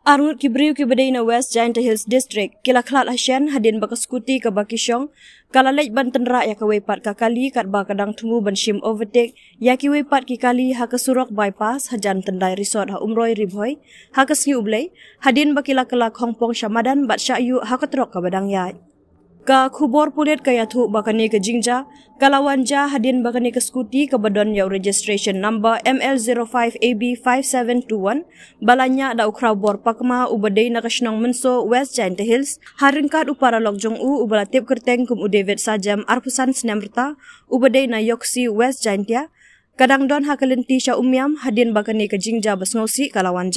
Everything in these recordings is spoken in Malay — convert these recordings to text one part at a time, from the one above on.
Arut kibriu kibada ina West Giant Hills District, kila kelat asyan hadin baka skuti ke bakisyong, kala lej ban tenra ya ke wepat ka kali kat ba kadang tumbu ban shim overtake, ya ki wepat ki kali ha ke surok bypass ha jan tendai resort ha umroi ribhoi, ha ke ski ublay, hadin bakila kelak Hong Pong Syamadan bat syayu ha ke terok ke badang yaj ka khubor pulet ka yathu bakani ka jingja kalawan hadin bakani ka skuti ka badon yau registration number ML05AB5721 balanya da ukra bor pakma ubadei na kasnong menso West Giant Hills haringkat upara lokjong u ubalatip kerteng kum udevet sajam arpusan senamrta ubadei na yoksi West Giant ya kadang don hakalenti sya umyam hadin bakani ka jingja basngosi kalawan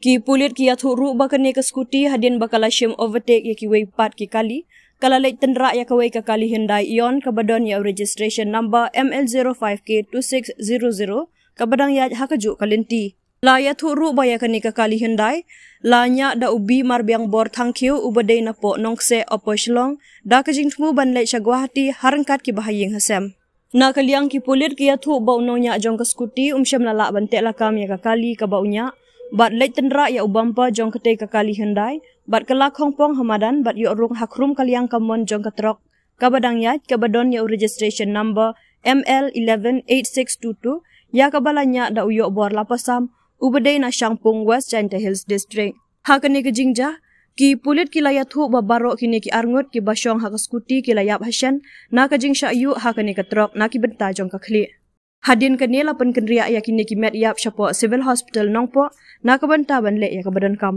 ki pulit ki yathu ru bakani ka skuti hadin bakala shim overtake yakiwei pat ki kali kalau lek tendera ya kawai ke Hyundai Ion ke badan ya registration number ML05K2600 ke badan ya hakaju kalinti. La ya turu baya kani ke Hyundai, la nya da ubi marbiang bor thangkiu ubadai na po nongse opo shilong, da kajing tumu ban lek syagwahati harangkat ki bahayin hasem. Na kaliang ki pulir ki ya tu bau nonya jong ke skuti umsyam lalak bantek lakam ya ke kali ke bau nyak, bat lek tendra ya ubampa jong kete ka kali hendai bat kala khongpong hamadan bat yo rung hakrum kaliang kamon jong ka trok ya ka ya registration number ML118622 ya kabalanya balanya da uyo bor lapasam ubede na shangpong west jante hills district ha kene ke jingja ki pulit ki laya thu ba kini ki arngot ki bashong ha ka skuti ki laya bhashan na ka jingsha yu ha kene ka na ki benta jong ka Hadin ke nila pen kenria ia kini kimet iap syapok civil hospital nongpok nak kebentar ban lek ia ya kebadan kam.